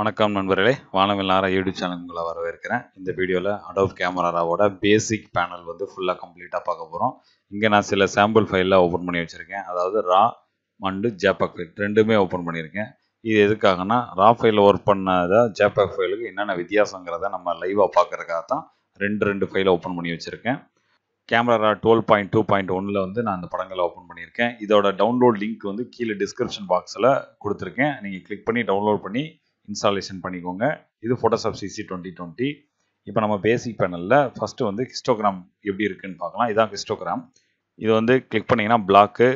வணக்கம் நண்பர்களே வானவில் நாரா யூடியூப் சேனலுங்களை வரவேற்கிறேன் இந்த வீடியோவில் அடோப் கேமராவோட பேசிக் பேனல் வந்து ஃபுல்லாக கம்ப்ளீட்டாக பார்க்க போகிறோம் இங்கே நான் சில சாம்பிள் ஃபைலில் ஓப்பன் பண்ணி வச்சுருக்கேன் அதாவது ரா மண்டு ஜேபக் ஃபைல் ரெண்டுமே ஓப்பன் பண்ணியிருக்கேன் இது எதுக்காகனா ரா ஃபைலில் ஒர்க் பண்ணதை ஜேபக் ஃபைலுக்கு என்னென்ன வித்தியாசங்கிறத நம்ம லைவாக பார்க்குறதுக்காக தான் ரெண்டு ரெண்டு ஃபைலை ஓப்பன் பண்ணி வச்சுருக்கேன் camera twelve point two point ஒனில் வந்து நான் அந்த படங்களை ஓப்பன் பண்ணியிருக்கேன் இதோட டவுன்லோட் லிங்க் வந்து கீழே டிஸ்கிரிப்ஷன் பாக்ஸில் கொடுத்துருக்கேன் நீங்கள் கிளிக் பண்ணி டவுன்லோட் பண்ணி இன்ஸ்டாலேஷன் பண்ணிக்கோங்க இது ஃபோட்டோஷாப் சிசி டுவெண்ட்டி டுவெண்ட்டி இப்போ நம்ம பேசிக் பேனலில் ஃபஸ்ட்டு வந்து ஹிஸ்டோகிராம் எப்படி இருக்குன்னு பார்க்கலாம் இதுதான் ஹிஸ்டோகிராம் இது வந்து கிளிக் பண்ணிங்கன்னா பிளாக்கு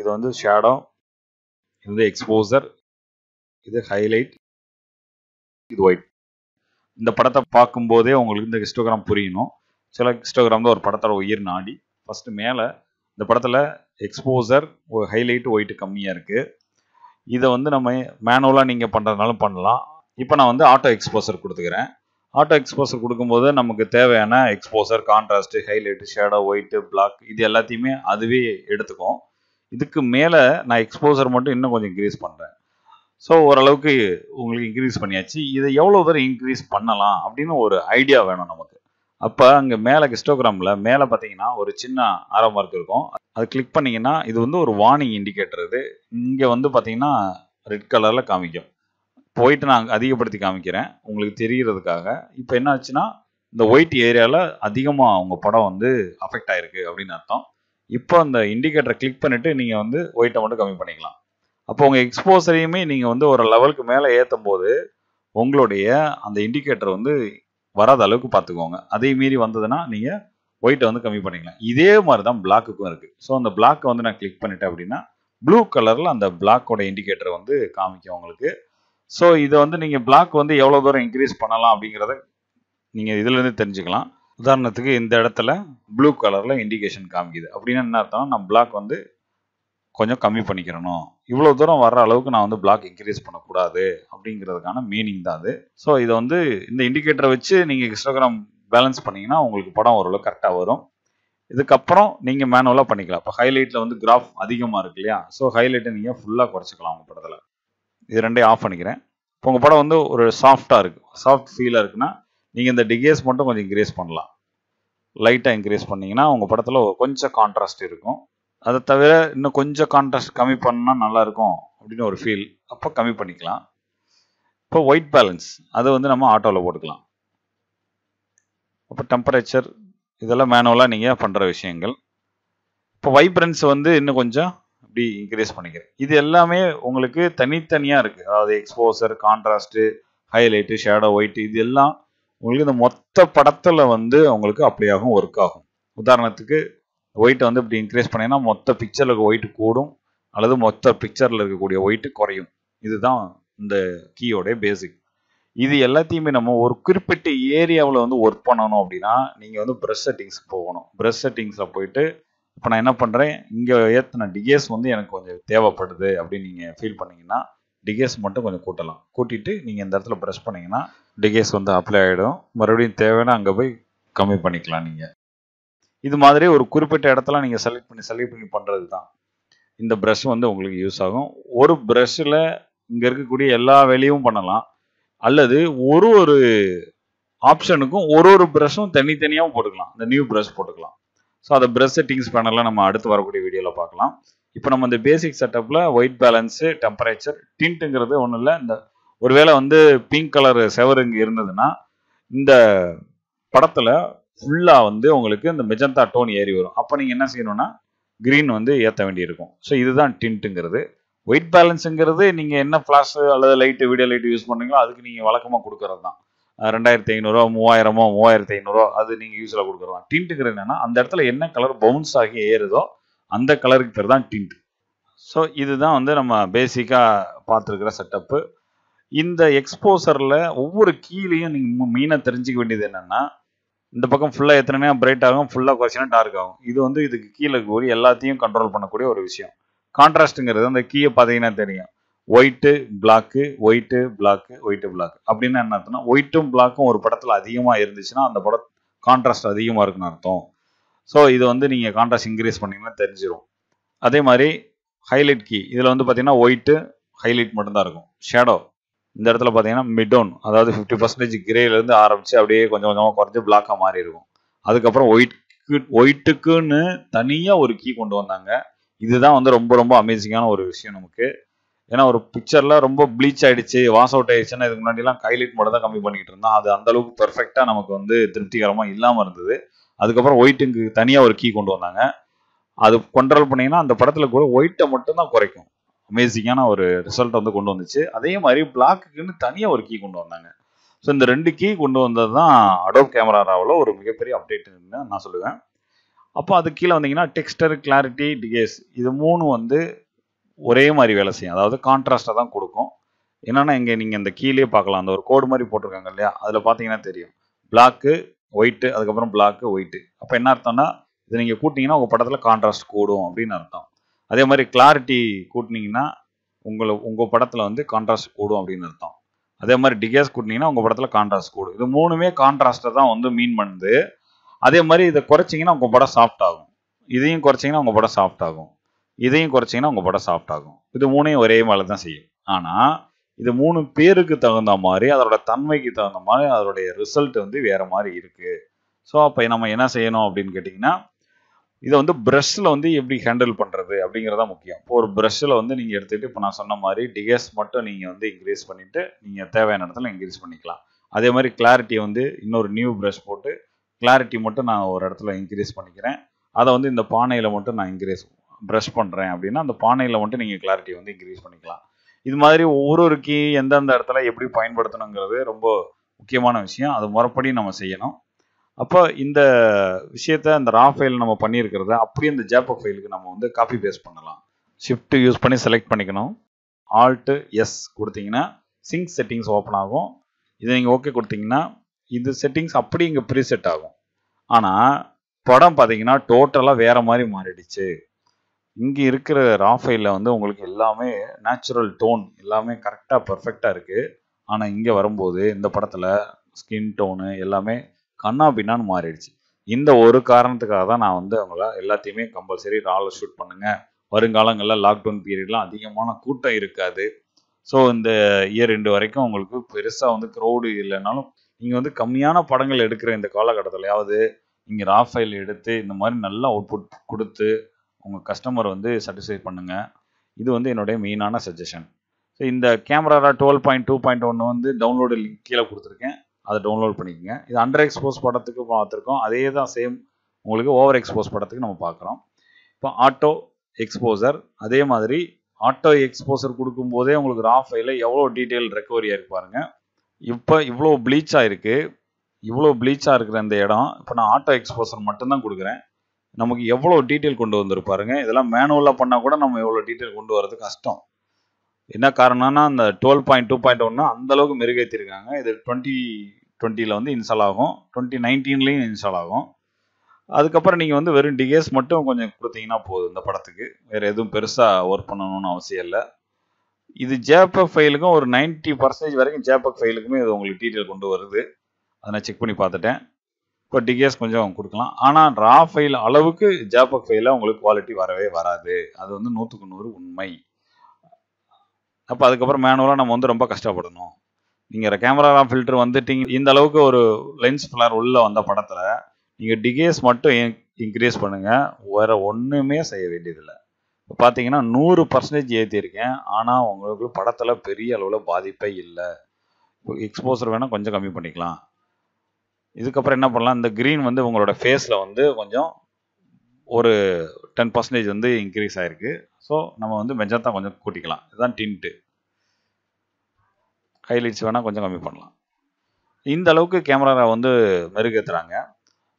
இது வந்து ஷேடோ இது வந்து எக்ஸ்போசர் இது ஹைலைட் இது ஒயிட் இந்த படத்தை பார்க்கும்போதே உங்களுக்கு இந்த ஹிஸ்டோகிராம் புரியணும் சில ஹிஸ்டோகிராம் தான் ஒரு படத்தோட உயிர் நாடி ஃபஸ்ட்டு மேலே இந்த படத்தில் எக்ஸ்போசர் ஹைலைட் ஒயிட்டு கம்மியாக இருக்குது இதை வந்து நம்ம மேனுவலாக நீங்கள் பண்ணுறதுனாலும் பண்ணலாம் இப்போ நான் வந்து ஆட்டோ எக்ஸ்போசர் கொடுத்துக்கிறேன் ஆட்டோ எக்ஸ்போசர் கொடுக்கும்போது நமக்கு தேவையான exposure contrast highlight shadow white black இது எல்லாத்தையுமே அதுவே எடுத்துக்கும் இதுக்கு மேலே நான் எக்ஸ்போசர் மட்டும் இன்னும் கொஞ்சம் இன்க்ரீஸ் பண்ணுறேன் ஸோ ஓரளவுக்கு உங்களுக்கு இன்க்ரீஸ் பண்ணியாச்சு இதை எவ்வளோ தூரம் இன்க்ரீஸ் பண்ணலாம் அப்படின்னு ஒரு ஐடியா வேணும் நமக்கு அப்போ அங்கே மேலே ஹிஸ்டோகிராமில் மேலே பார்த்தீங்கன்னா ஒரு சின்ன ஆரம்பம் இருக்கும் அது கிளிக் பண்ணிங்கன்னா இது வந்து ஒரு வார்னிங் இண்டிகேட்டர் இது இங்கே வந்து பார்த்தீங்கன்னா ரெட் கலரில் காமிக்கும் போயிட்டு நான் அதிகப்படுத்தி காமிக்கிறேன் உங்களுக்கு தெரிகிறதுக்காக இப்போ என்ன ஆச்சுன்னா இந்த ஒயிட் ஏரியாவில் அதிகமாக அவங்க படம் வந்து அஃபெக்ட் ஆகிருக்கு அப்படின்னு அர்த்தம் இப்போ அந்த இண்டிகேட்டரை கிளிக் பண்ணிவிட்டு நீங்கள் வந்து ஒயிட்டை மட்டும் கம்மி பண்ணிக்கலாம் அப்போ உங்கள் எக்ஸ்போசரையுமே நீங்கள் வந்து ஒரு லெவலுக்கு மேலே ஏற்றும் போது உங்களுடைய அந்த இண்டிகேட்டர் வந்து வராத அளவுக்கு பார்த்துக்கோங்க அதே மீறி வந்ததுன்னா நீங்கள் ஒயிட்டை வந்து கம்மி பண்ணிக்கலாம் இதே மாதிரி தான் பிளாக்குக்கும் இருக்குது ஸோ அந்த பிளாக்கை வந்து நான் கிளிக் பண்ணிட்டேன் அப்படின்னா ப்ளூ கலரில் அந்த பிளாக்கோட இண்டிகேட்டர் வந்து காமிக்கும் உங்களுக்கு ஸோ இதை வந்து நீங்கள் பிளாக் வந்து எவ்வளோ தூரம் இன்க்ரீஸ் பண்ணலாம் அப்படிங்கிறத நீங்கள் இதுலேருந்து தெரிஞ்சுக்கலாம் உதாரணத்துக்கு இந்த இடத்துல ப்ளூ கலரில் இண்டிகேஷன் காமிக்குது அப்படின்னா என்ன அர்த்தம் நான் பிளாக் வந்து கொஞ்சம் கம்மி பண்ணிக்கிறணும் இவ்வளோ தூரம் வர்ற அளவுக்கு நான் வந்து பிளாக் இன்க்ரீஸ் பண்ணக்கூடாது அப்படிங்கிறதுக்கான மீனிங் தான் அது ஸோ இதை வந்து இந்த இண்டிகேட்டரை வச்சு நீங்கள் இன்ஸ்டாகிராம் பேலன்ஸ் பண்ணிங்கன்னா உங்களுக்கு படம் ஓரளவு கரெக்டாக வரும் இதுக்கப்புறம் நீங்கள் மேனுவலாக பண்ணிக்கலாம் இப்போ ஹைலைட்டில் வந்து கிராஃப் அதிகமாக இருக்கு இல்லையா ஸோ ஹைலைட்டை நீங்கள் ஃபுல்லாக குறைச்சிக்கலாம் உங்கள் படத்தில் இது ரெண்டையும் ஆஃப் பண்ணிக்கிறேன் இப்போ உங்கள் படம் வந்து ஒரு சாஃப்டாக இருக்குது சாஃப்ட் ஃபீலாக இருக்குன்னா நீங்கள் இந்த டிகேஸ் மட்டும் கொஞ்சம் இன்க்ரீஸ் பண்ணலாம் லைட்டாக இன்க்ரீஸ் பண்ணிங்கன்னா உங்கள் படத்தில் கொஞ்சம் கான்ட்ராஸ்ட் இருக்கும் அதை தவிர இன்னும் கொஞ்சம் கான்ட்ராஸ்ட் கம்மி பண்ணால் நல்லாயிருக்கும் அப்படின்னு ஒரு ஃபீல் அப்போ கம்மி பண்ணிக்கலாம் இப்போ ஒயிட் பேலன்ஸ் அதை வந்து நம்ம ஆட்டோவில் போட்டுக்கலாம் அப்போ டெம்பரேச்சர் இதெல்லாம் மேனுவலாக நீங்கள் பண்ணுற விஷயங்கள் இப்போ வைப்ரன்ஸ் வந்து இன்னும் கொஞ்சம் இப்படி இன்க்ரீஸ் பண்ணிக்கிறேன் இது எல்லாமே உங்களுக்கு தனித்தனியாக இருக்குது அதாவது exposure contrast highlight shadow white இது எல்லாம் உங்களுக்கு இந்த மொத்த படத்தில் வந்து உங்களுக்கு அப்ளை ஆகும் ஒர்க் ஆகும் உதாரணத்துக்கு ஒயிட்டை வந்து இப்படி இன்க்ரீஸ் பண்ணிங்கன்னா மொத்த பிக்சரில் ஒயிட் கூடும் அல்லது மொத்த பிக்சரில் இருக்கக்கூடிய ஒயிட்டு குறையும் இதுதான் இந்த கீயோடைய பேசிக் இது எல்லாத்தையுமே நம்ம ஒரு குறிப்பிட்ட ஏரியாவில் வந்து ஒர்க் பண்ணணும் அப்படின்னா நீங்கள் வந்து ப்ரெஷ் செட்டிங்ஸ் போகணும் ப்ரெஷ் செட்டிங்ஸில் போயிட்டு இப்போ நான் என்ன பண்ணுறேன் இங்கே ஏற்றின டிகேஸ் வந்து எனக்கு கொஞ்சம் தேவைப்படுது அப்படின்னு நீங்கள் ஃபீல் பண்ணிங்கன்னா டிகேஸ் மட்டும் கொஞ்சம் கூட்டலாம் கூட்டிட்டு நீங்கள் இந்த இடத்துல ப்ரெஷ் பண்ணிங்கன்னா டிகேஸ் வந்து அப்ளை ஆகிடும் மறுபடியும் தேவைன்னா அங்கே போய் கம்மி பண்ணிக்கலாம் நீங்கள் இது மாதிரி ஒரு குறிப்பிட்ட இடத்துல நீங்கள் செலக்ட் பண்ணி செலக்ட் பண்ணி பண்ணுறது தான் இந்த ப்ரஷ் வந்து உங்களுக்கு யூஸ் ஆகும் ஒரு ப்ரெஷ்ஷில் இங்கே இருக்கக்கூடிய எல்லா வேலையும் பண்ணலாம் அல்லது ஒரு ஒரு ஆப்ஷனுக்கும் ஒரு ஒரு ப்ரஷும் தனித்தனியாகவும் போட்டுக்கலாம் இந்த நியூ ப்ரஷ் போட்டுக்கலாம் ஸோ அதை ப்ரஷ் செட்டிங்ஸ் பேனலில் நம்ம அடுத்து வரக்கூடிய வீடியோவில் பார்க்கலாம் இப்போ நம்ம இந்த பேசிக் செட்டப்பில் ஒயிட் பேலன்ஸு டெம்பரேச்சர் டின்ட்டுங்கிறது ஒன்றும் இல்லை இந்த ஒருவேளை வந்து பிங்க் கலர் செவரு இங்கே இருந்ததுன்னா இந்த படத்தில் ஃபுல்லாக வந்து உங்களுக்கு இந்த மெஜந்தா டோன் ஏறி வரும் அப்போ நீங்கள் என்ன செய்யணும்னா க்ரீன் வந்து ஏற்ற வேண்டியிருக்கும் ஸோ இதுதான் டின்ட்டுங்கிறது ஒயிட் பேலன்ஸுங்கிறது நீங்கள் என்ன ஃப்ளாஷ் அல்லது லைட்டு வீடியோ லைட்டு யூஸ் பண்ணுறீங்களோ அதுக்கு நீங்கள் வழக்கமாக கொடுக்குறது தான் ரெண்டாயிரத்தி ஐநூறுரூவா மூவாயிரமோ மூவாயிரத்தி ஐநூறுரூவா அது நீங்கள் யூஸில் கொடுக்குறது தான் என்னென்னா அந்த இடத்துல என்ன கலர் பவுன்ஸ் ஆகி ஏறுதோ அந்த கலருக்கு பேர் தான் டின்ட் ஸோ இதுதான் வந்து நம்ம பேசிக்காக பார்த்துருக்குற செட்டப்பு இந்த எக்ஸ்போசரில் ஒவ்வொரு கீழேயும் நீங்கள் மீனாக தெரிஞ்சிக்க வேண்டியது என்னென்னா இந்த பக்கம் ஃபுல்லாக எத்தனை பிரைட் ஆகும் ஃபுல்லாக குறைச்சினா டார்க் ஆகும் இது வந்து இதுக்கு கீழே கூடி எல்லாத்தையும் கண்ட்ரோல் பண்ணக்கூடிய ஒரு விஷயம் கான்ட்ராஸ்ட்டுங்கிறது அந்த கீயை பார்த்தீங்கன்னா தெரியும் white black white black white black அப்படின்னு என்ன அர்த்தம்னா ஒயிட்டும் பிளாக்கும் ஒரு படத்தில் அதிகமாக இருந்துச்சுன்னா அந்த படம் கான்ட்ராஸ்ட் அதிகமாக இருக்குன்னு அர்த்தம் ஸோ இது வந்து நீங்கள் கான்ட்ராஸ்ட் இன்க்ரீஸ் பண்ணிங்கன்னா தெரிஞ்சிடும் அதே மாதிரி ஹைலைட் கீ இதில் வந்து பார்த்தீங்கன்னா ஒயிட்டு ஹைலைட் மட்டும்தான் இருக்கும் ஷேடோ இந்த இடத்துல பார்த்தீங்கன்னா மிடோன் அதாவது ஃபிஃப்டி பர்சன்டேஜ் கிரேலேருந்து ஆரம்பித்து அப்படியே கொஞ்சம் கொஞ்சமாக குறைஞ்சி பிளாக்காக மாறி இருக்கும் அதுக்கப்புறம் ஒயிட் ஒயிட்டுக்குன்னு தனியாக ஒரு கீ கொண்டு வந்தாங்க இதுதான் வந்து ரொம்ப ரொம்ப அமேசிங்கான ஒரு விஷயம் நமக்கு ஏன்னா ஒரு பிக்சர்ல ரொம்ப ப்ளீச் ஆயிடுச்சு வாஷ் அவுட் ஆயிடுச்சுன்னா இதுக்கு முன்னாடிலாம் கைலைட் மட்டும் தான் கம்மி பண்ணிக்கிட்டு இருந்தோம் அது அந்த அளவுக்கு பெர்ஃபெக்டா நமக்கு வந்து திருப்திகரமா இல்லாம இருந்தது அதுக்கப்புறம் ஒயிட்டுக்கு தனியா ஒரு கீ கொண்டு வந்தாங்க அது கண்ட்ரோல் பண்ணீங்கன்னா அந்த படத்துல கூட ஒயிட்டை மட்டும் தான் குறைக்கும் அமேசிங்கான ஒரு ரிசல்ட் வந்து கொண்டு வந்துச்சு அதே மாதிரி பிளாக்குக்குன்னு தனியா ஒரு கீ கொண்டு வந்தாங்க ஸோ இந்த ரெண்டு கீ கொண்டு வந்தது தான் அடோப் கேமராவில் ஒரு மிகப்பெரிய அப்டேட் நான் சொல்லுவேன் அப்போ அது கீழே வந்தீங்கன்னா டெக்ஸ்டர் கிளாரிட்டி டிகேஸ் இது மூணு வந்து ஒரே மாதிரி வேலை செய்யும் அதாவது கான்ட்ராஸ்டாக தான் கொடுக்கும் என்னென்னா இங்கே நீங்கள் இந்த கீழே பார்க்கலாம் அந்த ஒரு கோடு மாதிரி போட்டிருக்காங்க இல்லையா அதில் பார்த்தீங்கன்னா தெரியும் பிளாக்கு ஒயிட்டு அதுக்கப்புறம் பிளாக்கு ஒயிட்டு அப்போ என்ன அர்த்தம்னா இது நீங்கள் கூட்டிங்கன்னா உங்கள் படத்தில் கான்ட்ராஸ்ட் கூடும் அப்படின்னு அர்த்தம் அதே மாதிரி கிளாரிட்டி கூட்டினீங்கன்னா உங்களை உங்கள் படத்தில் வந்து கான்ட்ராஸ்ட் கூடும் அப்படின்னு அர்த்தம் அதே மாதிரி டிகேஸ் கூட்டினீங்கன்னா உங்கள் படத்தில் கான்ட்ராஸ்ட் கூடும் இது மூணுமே கான்ட்ராஸ்ட்டை தான் வந்து மீன் பண்ணுது அதே மாதிரி இதை குறைச்சிங்கன்னா உங்கள் படம் சாஃப்ட் ஆகும் இதையும் குறைச்சிங்கன்னா உங்கள் படம் சாஃப்ட் ஆகும் இதையும் குறைச்சிங்கன்னா உங்கள் படம் சாஃப்ட் ஆகும் இது மூணையும் ஒரே மேலே தான் செய்யும் ஆனால் இது மூணு பேருக்கு தகுந்த மாதிரி அதோட தன்மைக்கு தகுந்த மாதிரி அதோடைய ரிசல்ட் வந்து வேறு மாதிரி இருக்குது ஸோ அப்போ நம்ம என்ன செய்யணும் அப்படின்னு கேட்டிங்கன்னா இதை வந்து ப்ரஷ்ஷில் வந்து எப்படி ஹேண்டில் பண்ணுறது அப்படிங்கிறதா முக்கியம் இப்போ ஒரு ப்ரஷ்ஷில் வந்து நீங்கள் எடுத்துக்கிட்டு இப்போ நான் சொன்ன மாதிரி டிகேஸ் மட்டும் நீங்கள் வந்து இன்க்ரீஸ் பண்ணிவிட்டு நீங்கள் தேவையான இடத்துல இன்க்ரீஸ் பண்ணிக்கலாம் அதே மாதிரி கிளாரிட்டியை வந்து இன்னொரு நியூ ப்ரஷ் போட்டு கிளாரிட்டி மட்டும் நான் ஒரு இடத்துல இன்க்ரீஸ் பண்ணிக்கிறேன் அதை வந்து இந்த பானையில் மட்டும் நான் இன்க்ரீஸ் ப்ரெஷ் பண்ணுறேன் அப்படின்னா அந்த பானையில் மட்டும் நீங்கள் கிளாரிட்டி வந்து இன்க்ரீஸ் பண்ணிக்கலாம் இது மாதிரி ஒவ்வொரு ஒரு கீ எந்தெந்த இடத்துல எப்படி பயன்படுத்தணுங்கிறது ரொம்ப முக்கியமான விஷயம் அது முறைப்படி நம்ம செய்யணும் அப்போ இந்த விஷயத்த அந்த ரா ஃபைல் நம்ம பண்ணியிருக்கிறத அப்படியே இந்த ஜேப்ப ஃபைலுக்கு நம்ம வந்து காப்பி பேஸ்ட் பண்ணலாம் ஷிஃப்ட் யூஸ் பண்ணி செலக்ட் பண்ணிக்கணும் ஆல்ட்டு எஸ் கொடுத்தீங்கன்னா சிங்க் செட்டிங்ஸ் ஓப்பன் ஆகும் இதை நீங்கள் ஓகே கொடுத்தீங்கன்னா இது செட்டிங்ஸ் அப்படி இங்கே ப்ரீசெட் ஆகும் ஆனால் படம் பார்த்தீங்கன்னா டோட்டலாக வேற மாதிரி மாறிடுச்சு இங்கே இருக்கிற ராஃபைலில் வந்து உங்களுக்கு எல்லாமே நேச்சுரல் டோன் எல்லாமே கரெக்டாக பர்ஃபெக்டாக இருக்குது ஆனால் இங்கே வரும்போது இந்த படத்தில் ஸ்கின் டோனு எல்லாமே கண்ணாபின்னான்னு பின்னான்னு மாறிடுச்சு இந்த ஒரு காரணத்துக்காக தான் நான் வந்து அவங்கள எல்லாத்தையுமே கம்பல்சரி ராவில் ஷூட் பண்ணுங்கள் வருங்காலங்களில் லாக்டவுன் பீரியட்லாம் அதிகமான கூட்டம் இருக்காது ஸோ இந்த இயர் ரெண்டு வரைக்கும் உங்களுக்கு பெருசாக வந்து க்ரௌடு இல்லைனாலும் நீங்கள் வந்து கம்மியான படங்கள் எடுக்கிற இந்த காலகட்டத்திலையாவது நீங்கள் ரா ஃபைல் எடுத்து இந்த மாதிரி நல்ல அவுட்புட் கொடுத்து உங்கள் கஸ்டமர் வந்து சாட்டிஸ்ஃபை பண்ணுங்கள் இது வந்து என்னுடைய மெயினான சஜஷன் ஸோ இந்த camera twelve point two point ஒன்று வந்து டவுன்லோடு கீழே கொடுத்துருக்கேன் அதை டவுன்லோட் பண்ணிக்கோங்க இது அண்டர் எக்ஸ்போஸ் படத்துக்கு பார்த்துருக்கோம் அதே தான் சேம் உங்களுக்கு ஓவர் எக்ஸ்போஸ் படத்துக்கு நம்ம பார்க்குறோம் இப்போ ஆட்டோ எக்ஸ்போசர் அதே மாதிரி ஆட்டோ எக்ஸ்போசர் கொடுக்கும்போதே உங்களுக்கு ராஃபைல ஃபைலில் எவ்வளோ டீட்டெயில் ரெக்கவரி ஆகிருக்கு இப்போ இவ்வளோ ப்ளீச்சாக இருக்குது இவ்வளோ ப்ளீச்சாக இருக்கிற அந்த இடம் இப்போ நான் ஆட்டோ எக்ஸ்போசர் மட்டும்தான் கொடுக்குறேன் நமக்கு எவ்வளோ டீட்டெயில் கொண்டு பாருங்க இதெல்லாம் மேனுவலாக பண்ணால் கூட நம்ம எவ்வளோ டீட்டெயில் கொண்டு வரது கஷ்டம் என்ன காரணம்னா அந்த டுவெல் பாயிண்ட் டூ பாயிண்ட் ஒன்று அந்தளவுக்கு மெருகேற்றிருக்காங்க இது டுவெண்ட்டி டுவெண்ட்டியில் வந்து இன்ஸ்டால் ஆகும் டுவெண்ட்டி நைன்டீன்லேயும் இன்ஸ்டால் ஆகும் அதுக்கப்புறம் நீங்கள் வந்து வெறும் டிகேஸ் மட்டும் கொஞ்சம் கொடுத்தீங்கன்னா போதும் இந்த படத்துக்கு வேறு எதுவும் பெருசாக ஒர்க் பண்ணணும்னு அவசியம் இல்லை இது ஜேபக் ஃபைலுக்கும் ஒரு நைன்ட்டி பர்சன்டேஜ் வரைக்கும் ஜேபக் ஃபைலுக்குமே இது உங்களுக்கு டீட்டெயில் கொண்டு வருது அதை நான் செக் பண்ணி பார்த்துட்டேன் இப்போ டிகேஸ் கொஞ்சம் கொடுக்கலாம் ஆனால் ரா ஃபைல் அளவுக்கு ஜேபக் ஃபைலில் உங்களுக்கு குவாலிட்டி வரவே வராது அது வந்து நூற்றுக்கு நூறு உண்மை அப்போ அதுக்கப்புறம் மேனுவலாக நம்ம வந்து ரொம்ப கஷ்டப்படணும் நீங்கள் கேமரா ஃபில்டர் வந்துட்டீங்க இந்த அளவுக்கு ஒரு லென்ஸ் ஃபிளர் உள்ளே வந்த படத்தில் நீங்கள் டிகேஸ் மட்டும் இன்க்ரீஸ் பண்ணுங்கள் வேறு ஒன்றுமே செய்ய வேண்டியதில்லை இப்போ பார்த்தீங்கன்னா நூறு பர்சன்டேஜ் ஏற்றிருக்கேன் ஆனால் உங்களுக்கு படத்தில் பெரிய அளவில் பாதிப்பே இல்லை எக்ஸ்போசர் வேணால் கொஞ்சம் கம்மி பண்ணிக்கலாம் இதுக்கப்புறம் என்ன பண்ணலாம் இந்த க்ரீன் வந்து உங்களோட ஃபேஸில் வந்து கொஞ்சம் ஒரு டென் பர்சன்டேஜ் வந்து இன்க்ரீஸ் ஆகிருக்கு ஸோ நம்ம வந்து மெஜந்தா கொஞ்சம் கூட்டிக்கலாம் இதுதான் டின்ட்டு ஹைலைட்ஸ் வேணால் கொஞ்சம் கம்மி பண்ணலாம் இந்த அளவுக்கு கேமரா வந்து மெருகேற்றுறாங்க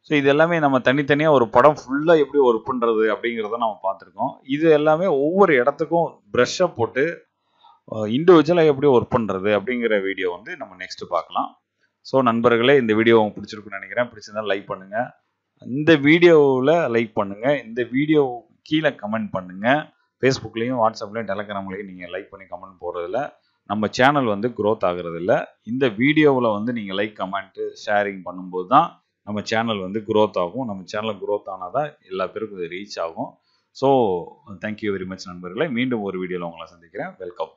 ஸோ இது எல்லாமே நம்ம தனித்தனியாக ஒரு படம் ஃபுல்லாக எப்படி ஒர்க் பண்ணுறது அப்படிங்கிறத நம்ம பார்த்துருக்கோம் இது எல்லாமே ஒவ்வொரு இடத்துக்கும் ப்ரெஷ்ஷை போட்டு இண்டிவிஜுவலாக எப்படி ஒர்க் பண்ணுறது அப்படிங்கிற வீடியோ வந்து நம்ம நெக்ஸ்ட்டு பார்க்கலாம் ஸோ நண்பர்களே இந்த வீடியோ உங்களுக்கு பிடிச்சிருக்குன்னு நினைக்கிறேன் பிடிச்சிருந்தால் லைக் பண்ணுங்கள் இந்த வீடியோவில் லைக் பண்ணுங்கள் இந்த வீடியோ கீழே கமெண்ட் பண்ணுங்கள் ஃபேஸ்புக்லேயும் வாட்ஸ்அப்லேயும் டெலகிராம்லேயும் நீங்கள் லைக் பண்ணி கமெண்ட் போடுறதில்ல நம்ம சேனல் வந்து க்ரோத் ஆகுறதில்ல இந்த வீடியோவில் வந்து நீங்கள் லைக் கமெண்ட்டு ஷேரிங் பண்ணும்போது தான் நம்ம சேனல் வந்து க்ரோத் ஆகும் நம்ம சேனல் க்ரோத் ஆனால் தான் எல்லா பேருக்கும் இது ரீச் ஆகும் ஸோ தேங்க்யூ வெரி மச் நண்பர்களே மீண்டும் ஒரு வீடியோவில் உங்களை சந்திக்கிறேன் வெல்கம்